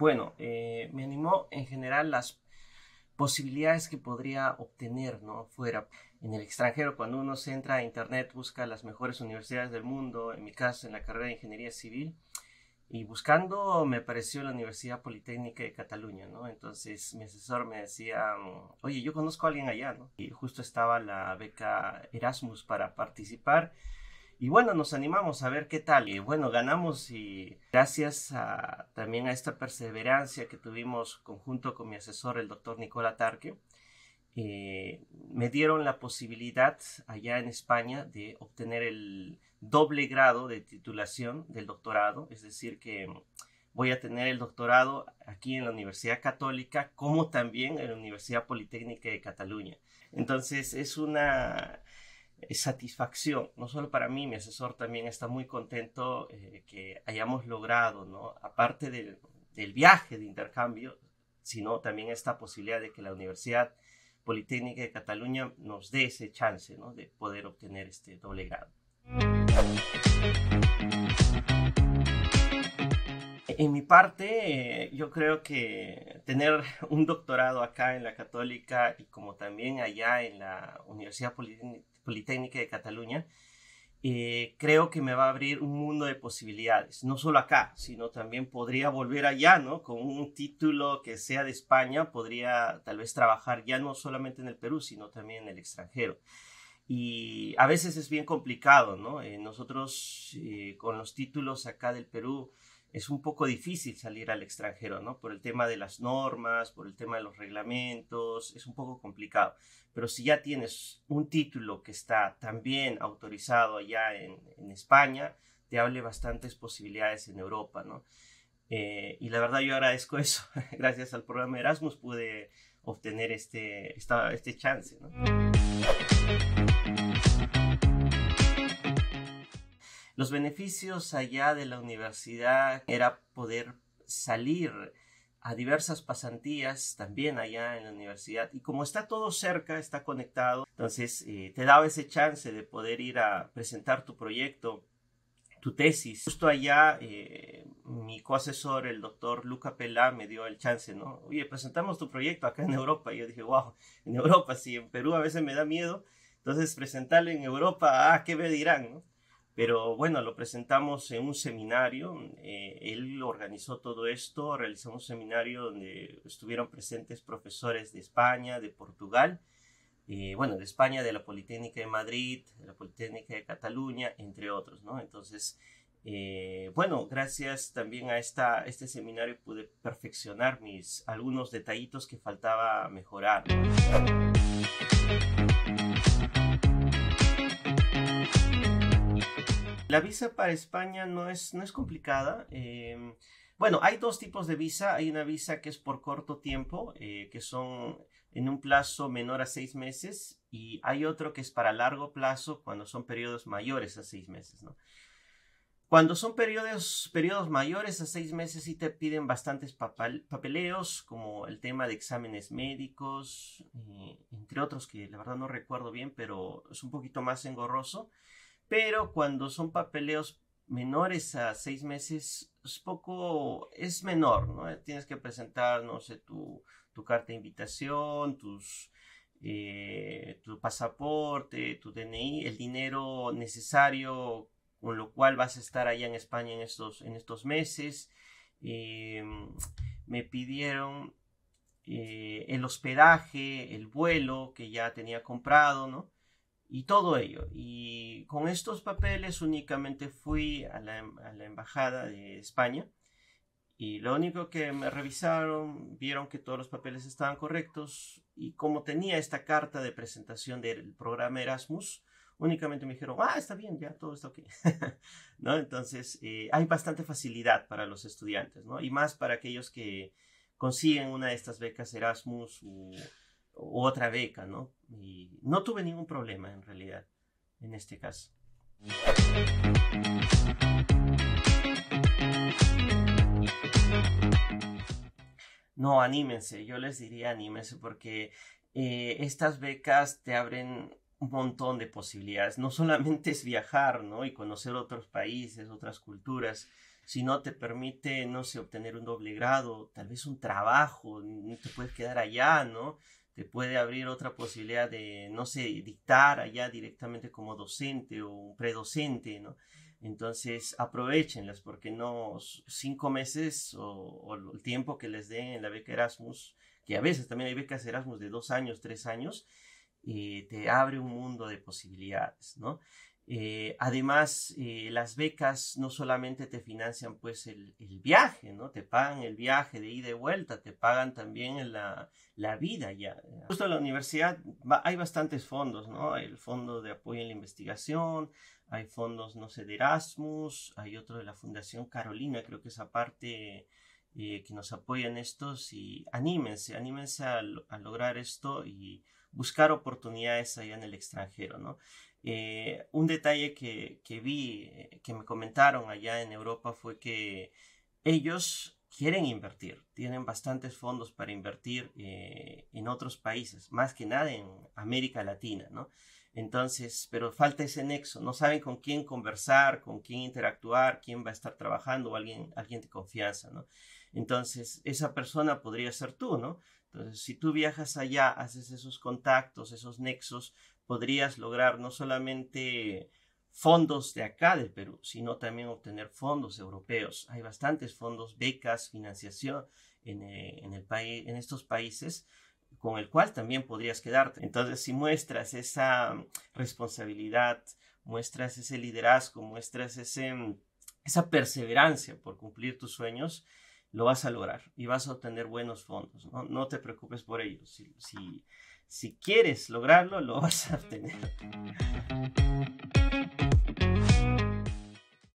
bueno, eh, me animó en general las posibilidades que podría obtener, ¿no? Fuera en el extranjero, cuando uno se entra a internet, busca las mejores universidades del mundo, en mi caso, en la carrera de Ingeniería Civil, y buscando me apareció la Universidad Politécnica de Cataluña, ¿no? Entonces mi asesor me decía, mm, oye, yo conozco a alguien allá, ¿no? Y justo estaba la beca Erasmus para participar y bueno, nos animamos a ver qué tal. Y eh, bueno, ganamos y gracias también a esta perseverancia que tuvimos conjunto con mi asesor, el doctor Nicola Tarque, eh, me dieron la posibilidad allá en España de obtener el doble grado de titulación del doctorado, es decir, que voy a tener el doctorado aquí en la Universidad Católica como también en la Universidad Politécnica de Cataluña. Entonces es una eh, satisfacción, no solo para mí, mi asesor también está muy contento eh, que hayamos logrado, ¿no? aparte del, viaje de intercambio, sino también esta posibilidad de que la Universidad Politécnica de Cataluña nos dé ese chance ¿no? de poder obtener este doble grado. En mi parte, eh, yo creo que tener un doctorado acá en la Católica y como también allá en la Universidad Politécnica Politécnica de Cataluña, eh, creo que me va a abrir un mundo de posibilidades, no solo acá, sino también podría volver allá, ¿no? Con un título que sea de España, podría tal vez trabajar ya no solamente en el Perú, sino también en el extranjero. Y a veces es bien complicado, ¿no? Eh, nosotros eh, con los títulos acá del Perú es un poco difícil salir al extranjero, ¿no? Por el tema de las normas, por el tema de los reglamentos, es un poco complicado. Pero si ya tienes un título que está también autorizado allá en, en España, te hable bastantes posibilidades en Europa, ¿no? Eh, y la verdad yo agradezco eso. Gracias al programa Erasmus pude obtener este, esta, este chance, ¿no? Los beneficios allá de la universidad era poder salir a diversas pasantías también allá en la universidad y como está todo cerca, está conectado, entonces eh, te daba ese chance de poder ir a presentar tu proyecto, tu tesis. Justo allá eh, mi coasesor, el doctor Luca Pelá, me dio el chance, ¿no? Oye, presentamos tu proyecto acá en Europa. Y yo dije, wow, en Europa, si en Perú a veces me da miedo. Entonces, presentarlo en Europa, ah, ¿qué me dirán? ¿no? Pero bueno, lo presentamos en un seminario, eh, él organizó todo esto, realizamos un seminario donde estuvieron presentes profesores de España, de Portugal, eh, bueno, de España, de la Politécnica de Madrid, de la Politécnica de Cataluña, entre otros, ¿no? Entonces, eh, bueno, gracias también a esta, este seminario pude perfeccionar mis algunos detallitos que faltaba mejorar. La visa para España no es, no es complicada. Em, bueno, hay dos tipos de visa. Hay una visa que es por corto tiempo, eh, que son en un plazo menor a seis meses, y hay otro que es para largo plazo, cuando son periodos mayores a seis meses, Cuando son periodos, periodos mayores a seis meses sí te piden bastantes papeleos, como el tema de exámenes médicos, eh, entre otros que la verdad no recuerdo bien, pero es un poquito más engorroso. Pero cuando son papeleos menores a seis meses, es poco, es menor, ¿no? Eh, tienes que presentar, no sé, tu, tu carta de invitación, tus, eh, tu pasaporte, tu DNI, el dinero necesario con lo cual vas a estar allá en España en estos, en estos meses. Eh, me pidieron el hospedaje, el vuelo que ya tenía comprado, ¿no? y todo ello. Y con estos papeles únicamente fui a la, embajada de España y lo único que me revisaron, vieron que todos los papeles estaban correctos y como tenía esta carta de presentación del programa Erasmus, únicamente me dijeron, ah, está bien, ya todo está ok. ¿No? Entonces, eh, hay bastante facilidad para los estudiantes, ¿no? Y más para aquellos que consiguen una de estas becas Erasmus otra beca, ¿no? Y no tuve ningún problema en realidad en este caso. No, anímense, yo les diría anímense porque eh, estas becas te abren un montón de posibilidades. No solamente es viajar, ¿no? Y conocer otros países, otras culturas, sino te permite, no sé, obtener un doble grado, tal vez un trabajo, te puedes quedar allá, ¿no? puede abrir otra posibilidad de, no sé, dictar allá directamente como docente o un predocente, ¿no? Entonces, aprovechenlas porque no cinco meses o, o, el tiempo que les den en la beca Erasmus, que a veces también hay becas Erasmus de dos años, tres años, eh, te abre un mundo de posibilidades, ¿no? Eh, además, eh, las becas no solamente te financian pues el, viaje, ¿no? Te pagan el viaje de ida y vuelta, te pagan también la, la vida ya. Justo en la universidad hay bastantes fondos, ¿no? El fondo de apoyo en la investigación, hay fondos, no sé, de Erasmus, hay otro de la Fundación Carolina, creo que esa parte que nos apoya estos y anímense, anímense a lograr esto y buscar oportunidades allá en el extranjero, ¿no? Eh, un detalle que, vi, eh, que me comentaron allá en Europa fue que ellos quieren invertir, tienen bastantes fondos para invertir eh, en otros países, más que nada en América Latina, ¿no? Entonces, pero falta ese nexo, no saben con quién conversar, con quién interactuar, quién va a estar trabajando, o alguien, alguien de confianza, ¿no? Entonces, esa persona podría ser tú, ¿no? Entonces, si tú viajas allá, haces esos contactos, esos nexos, podrías lograr no solamente fondos de acá del Perú, sino también obtener fondos europeos. Hay bastantes fondos, becas, financiación en, eh, el país, en estos países con el cual también podrías quedarte. Entonces, si muestras esa mm, responsabilidad, muestras ese liderazgo, muestras mm, esa perseverancia por cumplir tus sueños, lo vas a lograr y vas a obtener buenos fondos. No, te preocupes por ello. si, si quieres lograrlo, lo vas a obtener.